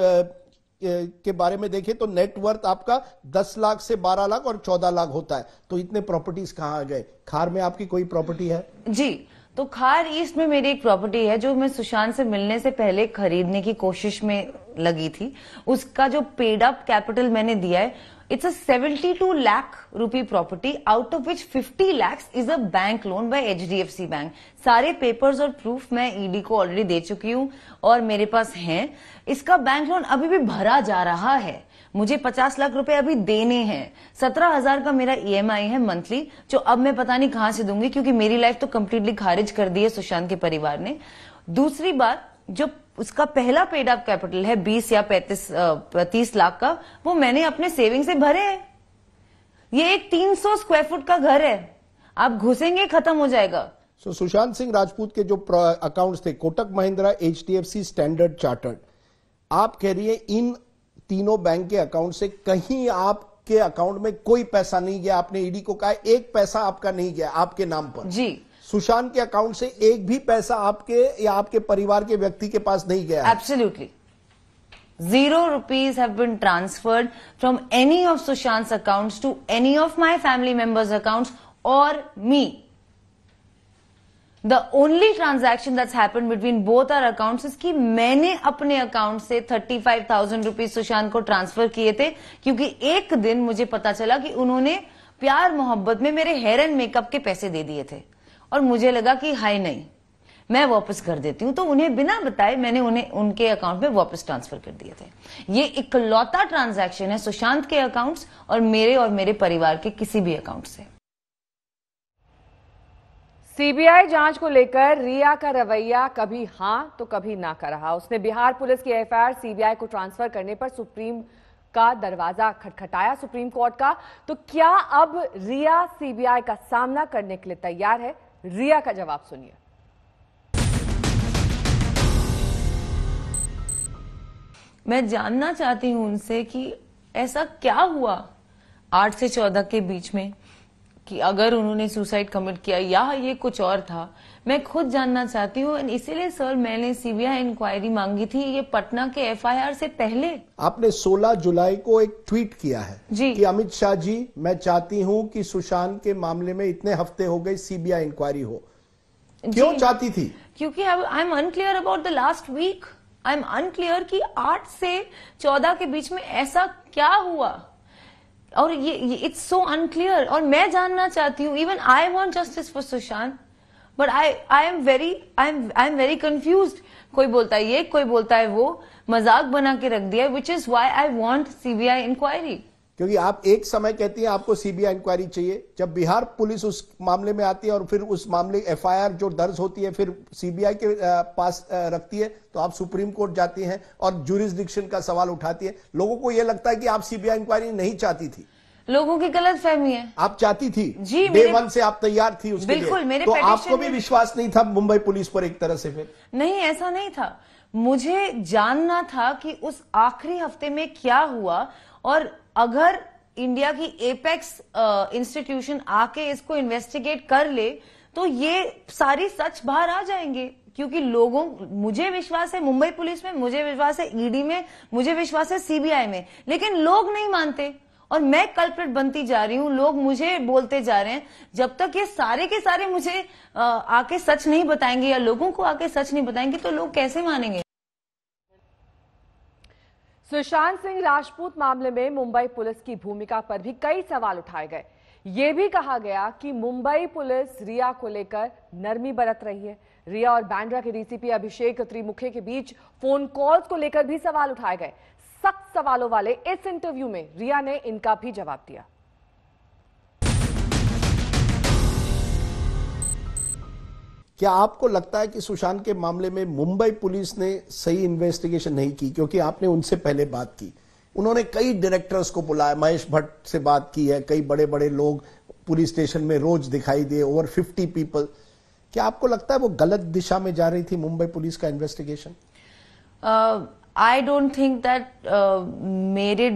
के बारे में देखें तो नेटवर्थ आपका 10 लाख से 12 लाख और 14 लाख होता है तो इतने प्रॉपर्टीज कहाँ आ गए खार में आपकी कोई प्रॉपर्टी है जी तो खार ईस्ट में मेरी एक प्रॉपर्टी है जो मैं सुशांत से मिलने से पहले खरीदने की कोशिश में लगी थी उसका जो पेड अप कैपिटल मैंने दिया है It's a 72 lakh rupee property out of which 50 lakhs is a bank loan by HDFC Bank. सारे papers और proof मैं ED को already दे चुकी हूं और मेरे पास हैं इसका bank loan अभी भी भरा जा रहा है मुझे 50 लाख रुपए अभी देने हैं सत्रह हजार का मेरा ईएमआई e है मंथली जो अब मैं पता नहीं कहां से दूंगी क्योंकि मेरी लाइफ तो कम्प्लीटली खारिज कर दी है सुशांत के परिवार ने दूसरी बात जो उसका पहला पेड अप कैपिटल है बीस या पैतीस तीस लाख का वो मैंने अपने सेविंग से भरे है ये एक 300 स्क्वायर फुट का घर है आप घुसेंगे खत्म हो जाएगा सो so, सुशांत सिंह राजपूत के जो अकाउंट्स थे Kotak Mahindra H D F C standard chartered आप कह रही है इन तीनों बैंक के अकाउंट से कहीं आपके अकाउंट में कोई पैसा नहीं गया आपने ईडी e को कहा एक पैसा आपका नहीं गया आपके नाम पर जी सुशांत के अकाउंट से एक भी पैसा आपके या आपके परिवार के व्यक्ति के पास नहीं गया absolutely zero rupees have been transferred from any of Sushant accounts to any of my family members accounts और me the only transaction that's happen between both our account कि मैंने अपने अकाउंट से thirty five thousand rupees Sushant को transfer किए थे क्योंकि एक दिन मुझे पता चला कि उन्होंने प्यार मोहब्बत में मेरे हेयर एंड मेकअप के पैसे दे दिए थे और मुझे लगा कि हाय नहीं मैं वापस कर देती हूं तो उन्हें बिना बताए मैंने उन्हें उनके अकाउंट में वापस ट्रांसफर कर दिए थे ये इकलौता ट्रांजैक्शन है सुशांत के अकाउंट्स और मेरे और मेरे परिवार के किसी भी अकाउंट से सीबीआई जांच को लेकर रिया का रवैया कभी हां तो कभी ना कर रहा उसने बिहार पुलिस की एफआईआर सीबीआई को ट्रांसफर करने पर सुप्रीम का दरवाजा खटखटाया सुप्रीम कोर्ट का तो क्या अब रिया सीबीआई का सामना करने के लिए तैयार है रिया का जवाब सुनिए मैं जानना चाहती हूं उनसे कि ऐसा क्या हुआ आठ से चौदह के बीच में कि अगर उन्होंने सुसाइड कमिट किया या ये कुछ और था मैं खुद जानना चाहती हूँ इसीलिए सर मैंने सीबीआई इंक्वायरी मांगी थी ये पटना के एफआईआर से पहले आपने 16 जुलाई को एक ट्वीट किया है जी कि अमित शाह जी मैं चाहती हूँ कि सुशांत के मामले में इतने हफ्ते हो गए सीबीआई इंक्वायरी हो क्यों चाहती थी क्योंकि I am unclear about the last week I am unclear कि आठ से चौदह के बीच में ऐसा क्या हुआ और ये इट्स सो अनक्लियर और मैं जानना चाहती हूँ even I want justice for Sushant but I I am very I am I am very confuse कोई बोलता है ये कोई बोलता है वो मजाक बना के रख दिया which is why I want CBI inquiry क्योंकि आप एक समय कहती हैं आपको सीबीआई इंक्वायरी चाहिए जब बिहार पुलिस उस मामले में आती है और फिर उस मामले एफआईआर जो दर्ज होती है फिर सीबीआई के पास रखती है तो आप सुप्रीम कोर्ट जाती हैं और जुरिस्डिक्शन का सवाल उठाती है लोगों को यह लगता है कि आप सीबीआई इंक्वायरी नहीं चाहती थी लोगों की गलत फहमी है आप चाहती थी जी डे वन से आप तैयार थी उसके बिल्कुल लिए। मेरे तो आपको भी विश्वास नहीं था मुंबई पुलिस पर एक तरह से फिर नहीं ऐसा नहीं था मुझे जानना था कि उस आखिरी हफ्ते में क्या हुआ और अगर इंडिया की एपेक्स इंस्टीट्यूशन आके इसको इन्वेस्टिगेट कर ले तो ये सारी सच बाहर आ जाएंगे क्योंकि लोगों मुझे विश्वास है मुंबई पुलिस में मुझे विश्वास है ईडी e में मुझे विश्वास है सीबीआई में लेकिन लोग नहीं मानते और मैं कल्प्रेट बनती जा रही हूँ लोग मुझे बोलते जा रहे हैं जब तक ये सारे के सारे मुझे आके सच नहीं बताएंगे या लोगों को आके सच नहीं बताएंगे तो लोग कैसे मानेंगे सुशांत सिंह राजपूत मामले में मुंबई पुलिस की भूमिका पर भी कई सवाल उठाए गए ये भी कहा गया कि मुंबई पुलिस रिया को लेकर नरमी बरत रही है रिया और बैंड्रा के डीसीपी अभिषेक त्रिमुखे के बीच फोन कॉल्स को लेकर भी सवाल उठाए गए सख्त सवालों वाले इस इंटरव्यू में रिया ने इनका भी जवाब दिया क्या आपको लगता है कि सुशांत के मामले में मुंबई पुलिस ने सही इन्वेस्टिगेशन नहीं की क्योंकि आपने उनसे पहले बात की उन्होंने कई डायरेक्टर्स को बुलाया महेश भट्ट से बात की है कई बड़े बड़े लोग पुलिस स्टेशन में रोज दिखाई दिए ओवर फिफ्टी पीपल क्या आपको लगता है वो गलत दिशा में जा रही थी मुंबई पुलिस का investigation uh... I don't think that मेरे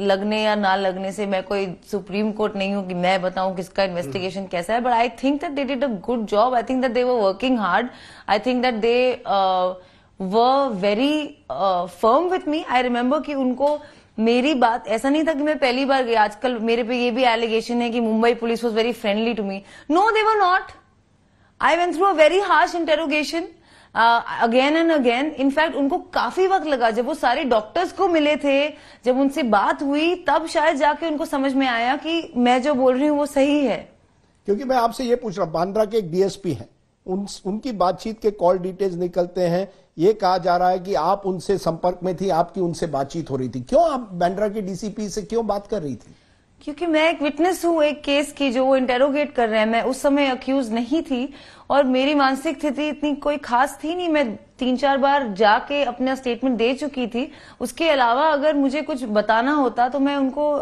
लगने या ना लगने से मैं कोई सुप्रीम कोर्ट नहीं हूँ कि मैं बताऊं किसका इन्वेस्टिगेशन hmm. कैसा है but I think that they did a good job I think that they were working hard I think that they were very firm with me I remember कि उनको मेरी बात ऐसा नहीं था कि मैं पहली बार गई आजकल मेरे पे ये भी एलिगेशन है कि Mumbai police was very friendly to me no they were not I went through a very harsh interrogation again and again in fact उनको काफी वक्त लगा जब वो सारे डॉक्टर्स को मिले थे जब उनसे बात हुई तब शायद जाके उनको समझ में आया कि मैं जो बोल रही हूँ वो सही है क्योंकि मैं आपसे ये पूछ रहा बांद्रा के एक डीएसपी हैं उन उनकी बातचीत के कॉल डिटेल्स निकलते हैं ये कहा जा रहा है कि आप उनसे संपर्क में थी आपकी उनसे बातचीत हो रही थी क्यों आप बांद्रा के डीसीपी से क्यों बात कर रही थी क्योंकि मैं एक विटनेस हूँ एक केस की जो वो इंटेरोगेट कर रहे हैं मैं उस समय अक्यूज नहीं थी और मेरी मानसिक स्थिति इतनी कोई खास थी नहीं मैं तीन चार बार जाके अपना स्टेटमेंट दे चुकी थी उसके अलावा अगर मुझे कुछ बताना होता तो मैं उनको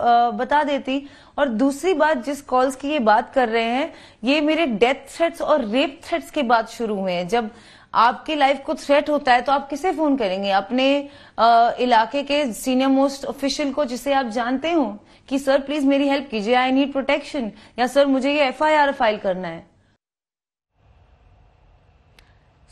बता देती और दूसरी बात जिस कॉल्स की ये बात कर रहे हैं ये मेरे डेथ थ्रेट्स और रेप थ्रेट्स के बाद शुरू हुए हैं जब आपकी लाइफ को थ्रेट होता है तो आप किसे फोन करेंगे अपने आ, इलाके के सीनियर मोस्ट ऑफिशियल को जिसे आप जानते हो कि सर प्लीज मेरी हेल्प कीजिए आई नीड प्रोटेक्शन या सर मुझे ये एफआईआर फाइल करना है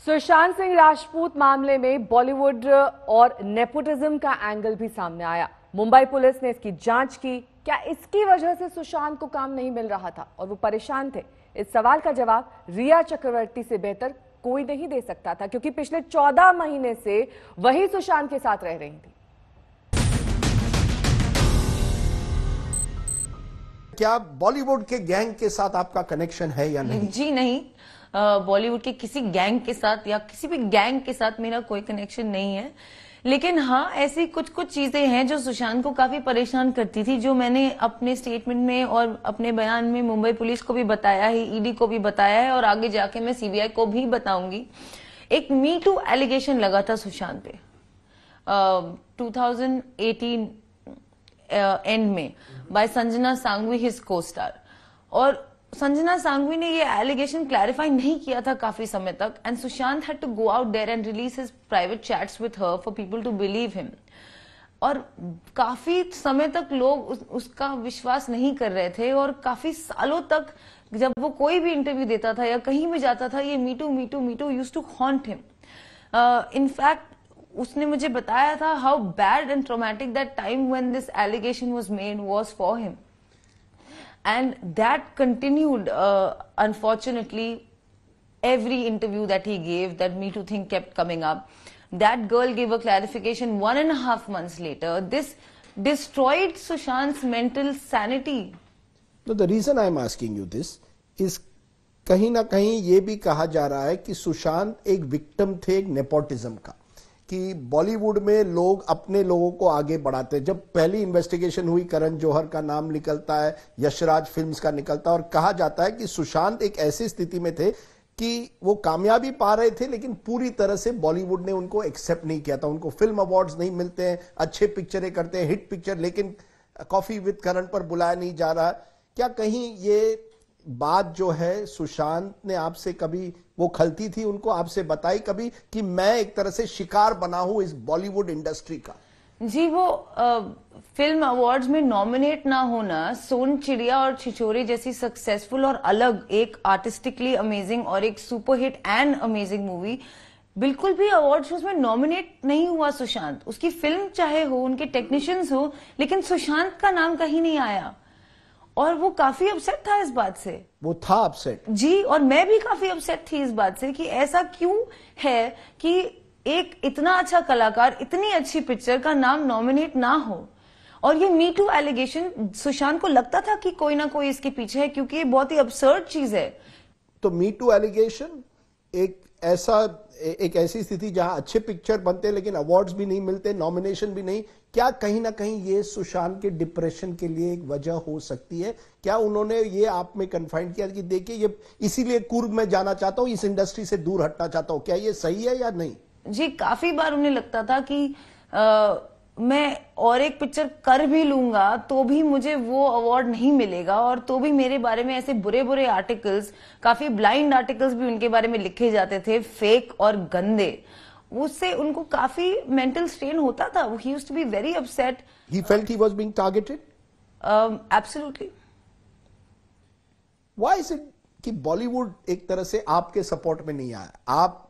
सुशांत सिंह राजपूत मामले में बॉलीवुड और नेपोटिज्म का एंगल भी सामने आया मुंबई पुलिस ने इसकी जांच की क्या इसकी वजह से सुशांत को काम नहीं मिल रहा था और वो परेशान थे इस सवाल का जवाब रिया चक्रवर्ती से बेहतर कोई नहीं दे सकता था क्योंकि पिछले चौदह महीने से वही सुशांत के साथ रह रही थी क्या बॉलीवुड के गैंग के साथ आपका कनेक्शन है या नहीं जी नहीं बॉलीवुड के किसी गैंग के साथ या किसी भी गैंग के साथ मेरा कोई कनेक्शन नहीं है लेकिन हाँ ऐसी कुछ कुछ चीजें हैं जो सुशांत को काफी परेशान करती थी जो मैंने अपने स्टेटमेंट में और अपने बयान में मुंबई पुलिस को भी बताया है ईडी e को भी बताया है और आगे जाके मैं सीबीआई को भी बताऊंगी एक मी टू एलिगेशन लगा था सुशांत पे टू uh, एंड uh, में by Sanjana Sanghi his costar और संजना सांगवी ने ये एलिगेशन क्लैरिफाई नहीं किया था काफी समय तक and Sushant had to go out there and release his private chats with her for people to believe him और काफी समय तक लोग उस, उसका विश्वास नहीं कर रहे थे और काफी सालों तक जब वो कोई भी इंटरव्यू देता था या कहीं भी जाता था ये me too me too me too use to haunt him in fact उसने मुझे बताया था how bad and traumatic that time when this allegation was made was for him and that continued unfortunately every interview that he gave that me too think kept coming up that girl give a clarification one and half month later this destroyed Sushant mental sanity तो the reason I am asking you this is कहीं ना कहीं ये भी कहा जा रहा है कि सुशांत एक विक्टम थे एक नेपोटिज्म का कि बॉलीवुड में लोग अपने लोगों को आगे बढ़ाते हैं जब पहली इन्वेस्टिगेशन हुई करण जौहर का नाम निकलता है यशराज फिल्म्स का निकलता है और कहा जाता है कि सुशांत एक ऐसी स्थिति में थे कि वो कामयाबी पा रहे थे लेकिन पूरी तरह से बॉलीवुड ने उनको एक्सेप्ट नहीं किया था उनको फिल्म अवार्ड्स नहीं मिलते हैं अच्छे पिक्चरें करते हैं हिट पिक्चर लेकिन कॉफी विद करण पर बुलाया नहीं जा रहा क्या कहीं ये बात जो है सुशांत ने आपसे कभी वो खलती थी उनको आपसे बताई कभी कि मैं एक तरह से शिकार बना हूं इस बॉलीवुड इंडस्ट्री का जी वो आ, फिल्म अवार्ड्स में नॉमिनेट ना होना सोन चिड़िया और छिछोरे जैसी सक्सेसफुल और अलग एक आर्टिस्टिकली अमेजिंग और एक सुपरहिट एंड अमेजिंग मूवी बिल्कुल भी अवार्ड शोज में नॉमिनेट नहीं हुआ सुशांत उसकी फिल्म चाहे हो उनके टेक्नीशियंस हो लेकिन सुशांत का नाम कहीं नहीं आया और वो काफी अपसेट था इस बात से वो था अपसेट जी और मैं भी काफी अपसेट थी इस बात से कि ऐसा क्यों है कि एक इतना अच्छा कलाकार इतनी अच्छी पिक्चर का नाम नॉमिनेट ना हो और ये मी टू एलिगेशन सुशांत को लगता था कि कोई ना कोई इसके पीछे है क्योंकि ये बहुत ही अपसर्ड चीज है तो मी टू एलिगेशन एक ऐसा एक ऐसी स्थिति जहां अच्छे पिक्चर बनते लेकिन अवार्ड्स भी नहीं मिलते नॉमिनेशन भी नहीं क्या कहीं ना कहीं ये सुशांत के डिप्रेशन के लिए एक वजह हो सकती है क्या उन्होंने ये आप में कन्फाइंड किया कि देखिए ये इसीलिए कुर्ग में जाना चाहता हूँ इस इंडस्ट्री से दूर हटना चाहता हूँ क्या ये सही है या नहीं जी काफी बार उन्हें लगता था कि आ... मैं और एक पिक्चर कर भी लूंगा तो भी मुझे वो अवार्ड नहीं मिलेगा और तो भी मेरे बारे में ऐसे बुरे बुरे आर्टिकल्स काफी ब्लाइंड आर्टिकल्स भी उनके बारे में लिखे जाते थे फेक और गंदे उससे उनको काफी मेंटल स्ट्रेन होता था he used to be very upset he felt he was being targeted absolutely why is it कि बॉलीवुड एक तरह से आपके सपोर्ट में नहीं आया आप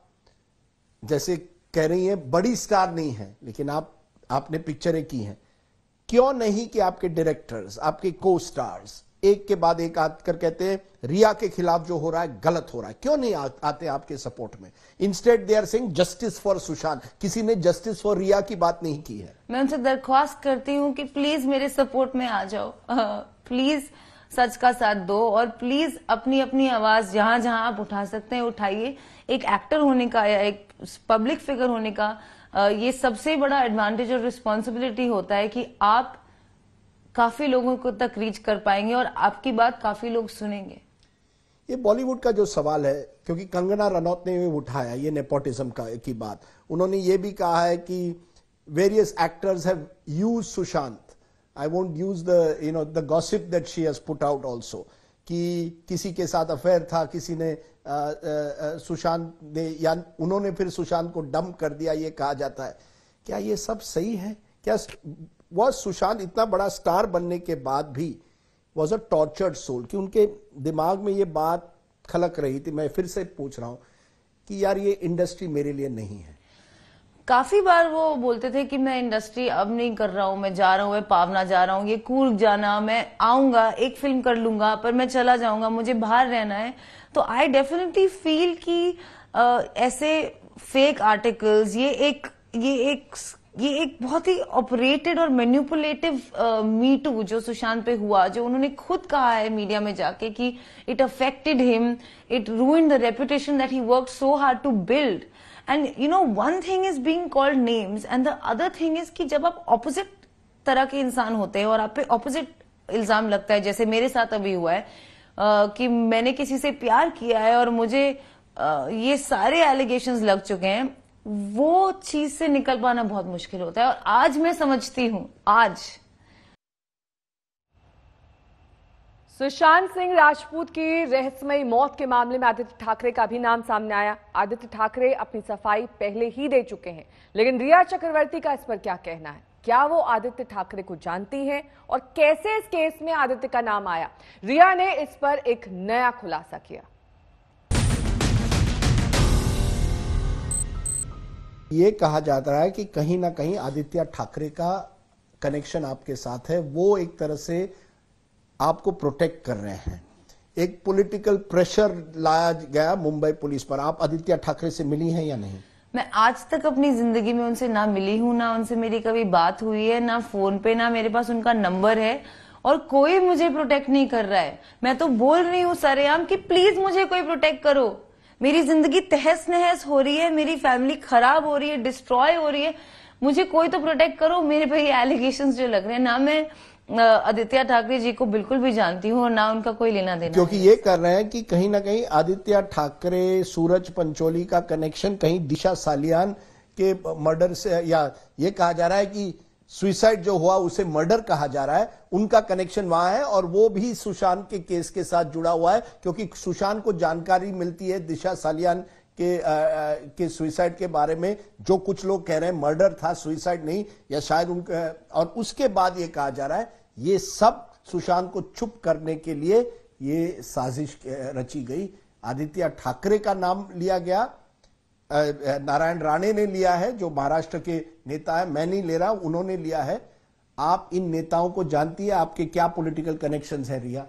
जैसे कह रही हैं बड़ी स्टार नहीं है लेकिन आप आपने पिक्चरें की हैं क्यों नहीं कि आपके डायरेक्टर्स आपके को स्टार्स एक के बाद एक आकर कहते हैं रिया के खिलाफ जो हो रहा है गलत हो रहा है क्यों नहीं आ, आते आपके सपोर्ट में instead they are saying justice for Sushant किसी ने जस्टिस फॉर रिया की बात नहीं की है मैं उनसे दरख्वास्त करती हूँ कि प्लीज मेरे सपोर्ट में आ जाओ प्लीज <laughs> सच का साथ दो और प्लीज अपनी अपनी आवाज जहां जहां आप उठा सकते हैं उठाइए एक एक्टर होने का या एक पब्लिक फिगर होने का ये सबसे बड़ा एडवांटेज और रिस्पॉन्सिबिलिटी होता है कि आप काफी लोगों को तक रीच कर पाएंगे और आपकी बात काफी लोग सुनेंगे ये बॉलीवुड का जो सवाल है क्योंकि कंगना रनौत ने भी उठाया ये नेपोटिज्म का की बात उन्होंने ये भी कहा है कि various actors have use Sushant I won't use the you know the gossip that she has put out also कि किसी के साथ अफेयर था किसी ने सुशांत ने या उन्होंने फिर सुशांत को डम कर दिया ये कहा जाता है क्या ये सब सही है क्या वह सुशांत इतना बड़ा स्टार बनने के बाद भी वॉज अ टॉर्चर्ड सोल कि उनके दिमाग में ये बात खलक रही थी मैं फिर से पूछ रहा हूँ कि यार ये इंडस्ट्री मेरे लिए नहीं है काफी बार वो बोलते थे कि मैं इंडस्ट्री अब नहीं कर रहा हूँ मैं जा रहा हूँ मैं पावना जा रहा हूँ ये कूर्ग जाना मैं आऊंगा एक फिल्म कर लूंगा पर मैं चला जाऊंगा मुझे बाहर रहना है तो आई डेफिनेटली फील कि ऐसे फेक आर्टिकल्स ये एक ये एक ये एक बहुत ही ऑपरेटेड और मेन्यूपुलेटिव मीटू जो सुशांत पे हुआ जो उन्होंने खुद कहा है मीडिया में जाके कि it affected him it ruin the reputation that he work so hard to build and you know one thing is being called names and the other thing is कि जब आप ऑपोजिट तरह के इंसान होते हैं और आप पे ऑपोजिट इल्जाम लगता है जैसे मेरे साथ अभी हुआ है uh, कि मैंने किसी से प्यार किया है और मुझे uh, ये सारे एलिगेशन लग चुके हैं वो चीज से निकल पाना बहुत मुश्किल होता है और आज मैं समझती हूं आज सुशांत सिंह राजपूत की रहस्यमयी मौत के मामले में आदित्य ठाकरे का भी नाम सामने आया आदित्य ठाकरे अपनी सफाई पहले ही दे चुके हैं लेकिन रिया चक्रवर्ती का इस पर क्या कहना है क्या वो आदित्य ठाकरे को जानती हैं और कैसे इस केस में आदित्य का नाम आया रिया ने इस पर एक नया खुलासा किया ये कहा रहा है कि कहीं ना कहीं आदित्य ठाकरे का कनेक्शन आपके साथ है वो एक तरह से आपको प्रोटेक्ट कर रहे हैं एक पॉलिटिकल प्रेशर लाया गया मुंबई पुलिस पर आप आदित्य ठाकरे से मिली हैं या नहीं मैं आज तक अपनी जिंदगी में उनसे ना मिली हूँ ना उनसे मेरी कभी बात हुई है ना फोन पे ना मेरे पास उनका नंबर है और कोई मुझे प्रोटेक्ट नहीं कर रहा है मैं तो बोल रही हूँ सरेआम कि प्लीज मुझे कोई प्रोटेक्ट करो मेरी जिंदगी तहस नहस हो रही है मेरी फैमिली खराब हो रही है डिस्ट्रॉय हो रही है मुझे कोई तो प्रोटेक्ट करो मेरे पे ये एलिगेशन जो लग रहे हैं ना मैं आदित्य ठाकरे जी को बिल्कुल भी जानती हूँ ना उनका कोई लेना देना क्योंकि ये कर रहे हैं कि कहीं ना कहीं आदित्य ठाकरे सूरज पंचोली का कनेक्शन कहीं दिशा सालियान के मर्डर से या ये कहा जा रहा है कि सुसाइड जो हुआ उसे मर्डर कहा जा रहा है उनका कनेक्शन वहां है और वो भी सुशांत के केस के साथ जुड़ा हुआ है क्योंकि सुशांत को जानकारी मिलती है दिशा सालियान कि, कि सुइसाइड के बारे में जो कुछ लोग कह रहे हैं मर्डर था सुइसाइड नहीं या शायद उनका और उसके बाद ये कहा जा रहा है ये सब सुशांत को चुप करने के लिए ये साजिश रची गई आदित्य ठाकरे का नाम लिया गया नारायण राणे ने लिया है जो महाराष्ट्र के नेता है मैं नहीं ले रहा उन्होंने लिया है आप इन नेताओं को जानती है आपके क्या पॉलिटिकल कनेक्शंस है रिया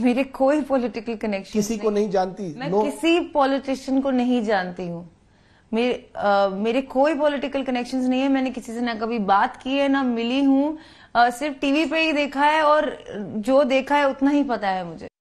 मेरे कोई पॉलिटिकल कनेक्शन किसी नहीं। को नहीं जानती मैं no. किसी पॉलिटिशियन को नहीं जानती हूँ मेरे आ, मेरे कोई पॉलिटिकल कनेक्शंस नहीं है मैंने किसी से ना कभी बात की है ना मिली हूँ सिर्फ टीवी पे ही देखा है और जो देखा है उतना ही पता है मुझे